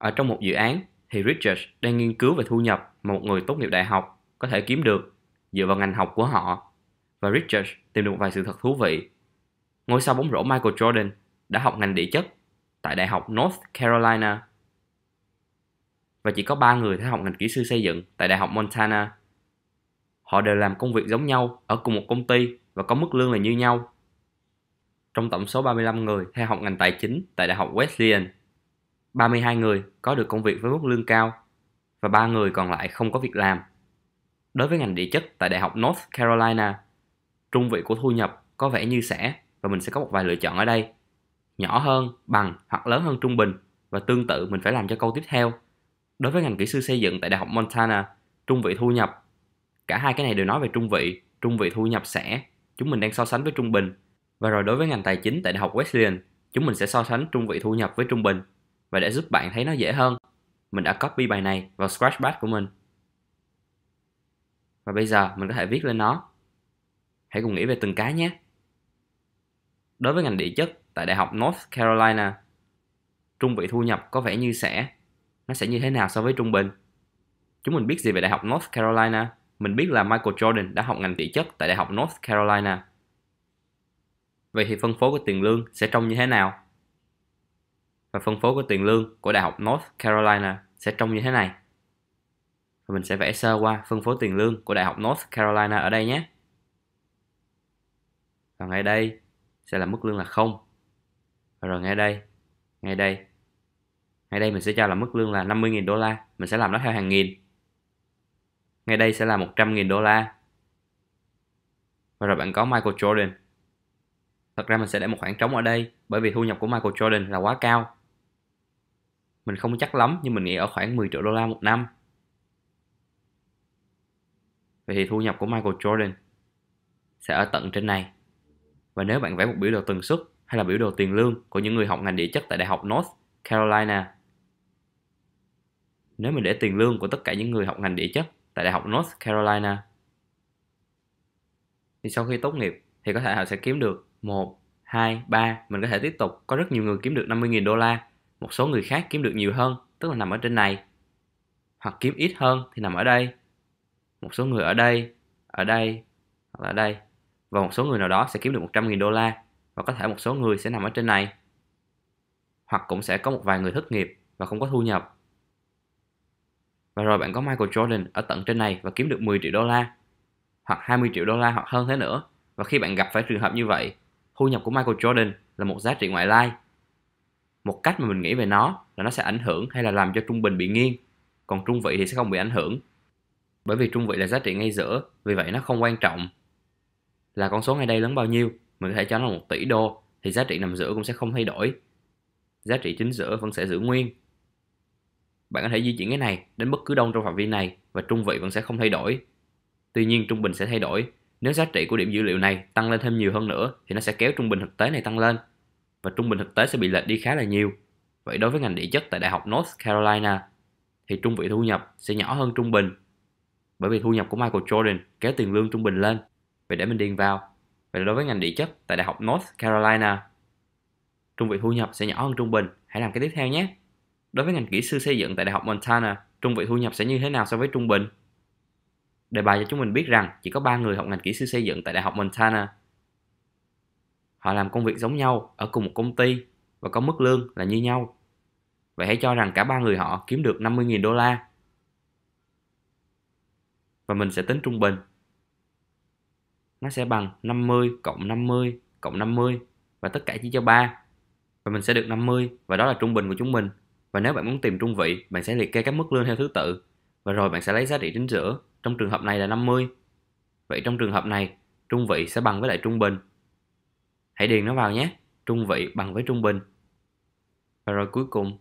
Ở trong một dự án thì Richards đang nghiên cứu về thu nhập mà một người tốt nghiệp đại học có thể kiếm được dựa vào ngành học của họ. Và Richards tìm được vài sự thật thú vị. Ngôi sao bóng rổ Michael Jordan đã học ngành địa chất tại Đại học North Carolina và chỉ có 3 người theo học ngành kỹ sư xây dựng tại Đại học Montana. Họ đều làm công việc giống nhau ở cùng một công ty và có mức lương là như nhau. Trong tổng số 35 người theo học ngành tài chính tại Đại học Wesleyan, 32 người có được công việc với mức lương cao và 3 người còn lại không có việc làm. Đối với ngành địa chất tại Đại học North Carolina, trung vị của thu nhập có vẻ như sẽ và mình sẽ có một vài lựa chọn ở đây. Nhỏ hơn, bằng hoặc lớn hơn trung bình và tương tự mình phải làm cho câu tiếp theo. Đối với ngành kỹ sư xây dựng tại Đại học Montana, trung vị thu nhập. Cả hai cái này đều nói về trung vị, trung vị thu nhập sẽ. Chúng mình đang so sánh với trung bình. Và rồi đối với ngành tài chính tại Đại học Wesleyan, chúng mình sẽ so sánh trung vị thu nhập với trung bình và để giúp bạn thấy nó dễ hơn, mình đã copy bài này vào Scratchpad của mình. Và bây giờ mình có thể viết lên nó. Hãy cùng nghĩ về từng cái nhé. Đối với ngành địa chất tại Đại học North Carolina, trung vị thu nhập có vẻ như sẽ nó sẽ như thế nào so với trung bình? Chúng mình biết gì về Đại học North Carolina? Mình biết là Michael Jordan đã học ngành địa chất tại Đại học North Carolina. Vậy thì phân phối của tiền lương sẽ trông như thế nào? và phân phối của tiền lương của Đại học North Carolina sẽ trông như thế này. Và mình sẽ vẽ sơ qua phân phối tiền lương của Đại học North Carolina ở đây nhé. Và ngay đây sẽ là mức lương là 0. Và rồi ngay đây, ngay đây, ngay đây mình sẽ cho là mức lương là 50.000 đô la. Mình sẽ làm nó theo hàng nghìn. Ngay đây sẽ là 100.000 đô la. Và rồi bạn có Michael Jordan. Thật ra mình sẽ để một khoảng trống ở đây bởi vì thu nhập của Michael Jordan là quá cao mình không chắc lắm nhưng mình nghĩ ở khoảng 10 triệu đô la một năm vậy thì thu nhập của Michael Jordan sẽ ở tận trên này và nếu bạn vẽ một biểu đồ tần suất hay là biểu đồ tiền lương của những người học ngành địa chất tại Đại học North Carolina nếu mình để tiền lương của tất cả những người học ngành địa chất tại Đại học North Carolina thì sau khi tốt nghiệp thì có thể họ sẽ kiếm được 1, 2, 3 mình có thể tiếp tục có rất nhiều người kiếm được 50.000 đô la một số người khác kiếm được nhiều hơn, tức là nằm ở trên này. Hoặc kiếm ít hơn thì nằm ở đây. Một số người ở đây, ở đây, hoặc là ở đây. Và một số người nào đó sẽ kiếm được 100.000 đô la và có thể một số người sẽ nằm ở trên này. Hoặc cũng sẽ có một vài người thất nghiệp và không có thu nhập. Và rồi bạn có Michael Jordan ở tận trên này và kiếm được 10 triệu đô la hoặc 20 triệu đô la hoặc hơn thế nữa. Và khi bạn gặp phải trường hợp như vậy, thu nhập của Michael Jordan là một giá trị ngoại lai một cách mà mình nghĩ về nó là nó sẽ ảnh hưởng hay là làm cho trung bình bị nghiêng còn trung vị thì sẽ không bị ảnh hưởng bởi vì trung vị là giá trị ngay giữa vì vậy nó không quan trọng là con số ngay đây lớn bao nhiêu mình có thể cho nó một tỷ đô thì giá trị nằm giữa cũng sẽ không thay đổi giá trị chính giữa vẫn sẽ giữ nguyên bạn có thể di chuyển cái này đến bất cứ đâu trong phạm vi này và trung vị vẫn sẽ không thay đổi tuy nhiên trung bình sẽ thay đổi nếu giá trị của điểm dữ liệu này tăng lên thêm nhiều hơn nữa thì nó sẽ kéo trung bình thực tế này tăng lên và trung bình thực tế sẽ bị lệch đi khá là nhiều. Vậy đối với ngành địa chất tại Đại học North Carolina thì trung vị thu nhập sẽ nhỏ hơn trung bình bởi vì thu nhập của Michael Jordan kéo tiền lương trung bình lên. Vậy để mình điền vào. Vậy đối với ngành địa chất tại Đại học North Carolina trung vị thu nhập sẽ nhỏ hơn trung bình. Hãy làm cái tiếp theo nhé. Đối với ngành kỹ sư xây dựng tại Đại học Montana, trung vị thu nhập sẽ như thế nào so với trung bình? Đề bài cho chúng mình biết rằng chỉ có 3 người học ngành kỹ sư xây dựng tại Đại học Montana họ làm công việc giống nhau ở cùng một công ty và có mức lương là như nhau. Vậy hãy cho rằng cả ba người họ kiếm được 50.000 đô la. Và mình sẽ tính trung bình. Nó sẽ bằng 50 cộng 50 cộng 50 và tất cả chia cho 3. Và mình sẽ được 50 và đó là trung bình của chúng mình. Và nếu bạn muốn tìm trung vị, bạn sẽ liệt kê các mức lương theo thứ tự và rồi bạn sẽ lấy giá trị chính giữa. Trong trường hợp này là 50. Vậy trong trường hợp này, trung vị sẽ bằng với lại trung bình Hãy điền nó vào nhé. Trung vị bằng với trung bình. Và rồi cuối cùng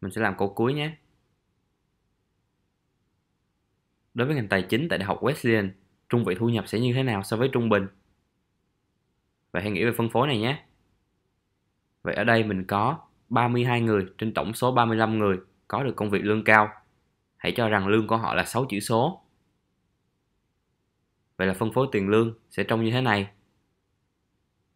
mình sẽ làm câu cuối nhé. Đối với ngành tài chính tại Đại học Wesleyan, trung vị thu nhập sẽ như thế nào so với trung bình? Vậy hãy nghĩ về phân phối này nhé. Vậy ở đây mình có 32 người trên tổng số 35 người có được công việc lương cao. Hãy cho rằng lương của họ là 6 chữ số. Vậy là phân phối tiền lương sẽ trông như thế này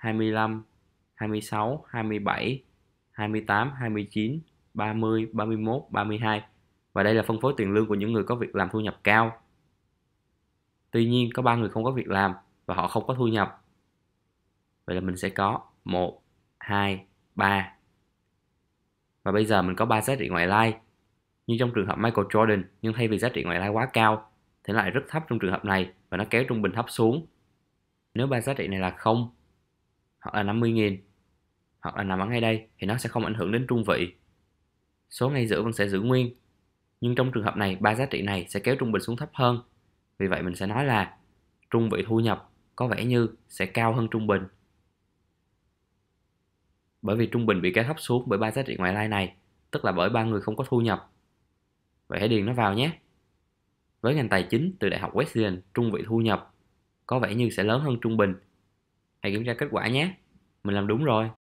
25, 26, 27, 28, 29, 30, 31, 32 và đây là phân phối tiền lương của những người có việc làm thu nhập cao. Tuy nhiên có 3 người không có việc làm và họ không có thu nhập. Vậy là mình sẽ có 1 2 3. Và bây giờ mình có 3 giá trị ngoại lai. Như trong trường hợp Michael Jordan, nhưng thay vì giá trị ngoại lai quá cao thì lại rất thấp trong trường hợp này và nó kéo trung bình thấp xuống. Nếu ba giá trị này là không hoặc là 50.000 hoặc là nằm ở ngay đây thì nó sẽ không ảnh hưởng đến trung vị. Số ngay giữa vẫn sẽ giữ nguyên. Nhưng trong trường hợp này, ba giá trị này sẽ kéo trung bình xuống thấp hơn. Vì vậy mình sẽ nói là trung vị thu nhập có vẻ như sẽ cao hơn trung bình. Bởi vì trung bình bị kéo thấp xuống bởi ba giá trị ngoại lai này, tức là bởi ba người không có thu nhập. Vậy hãy điền nó vào nhé. Với ngành tài chính từ Đại học Wesleyan, trung vị thu nhập có vẻ như sẽ lớn hơn trung bình hãy kiểm tra kết quả nhé mình làm đúng rồi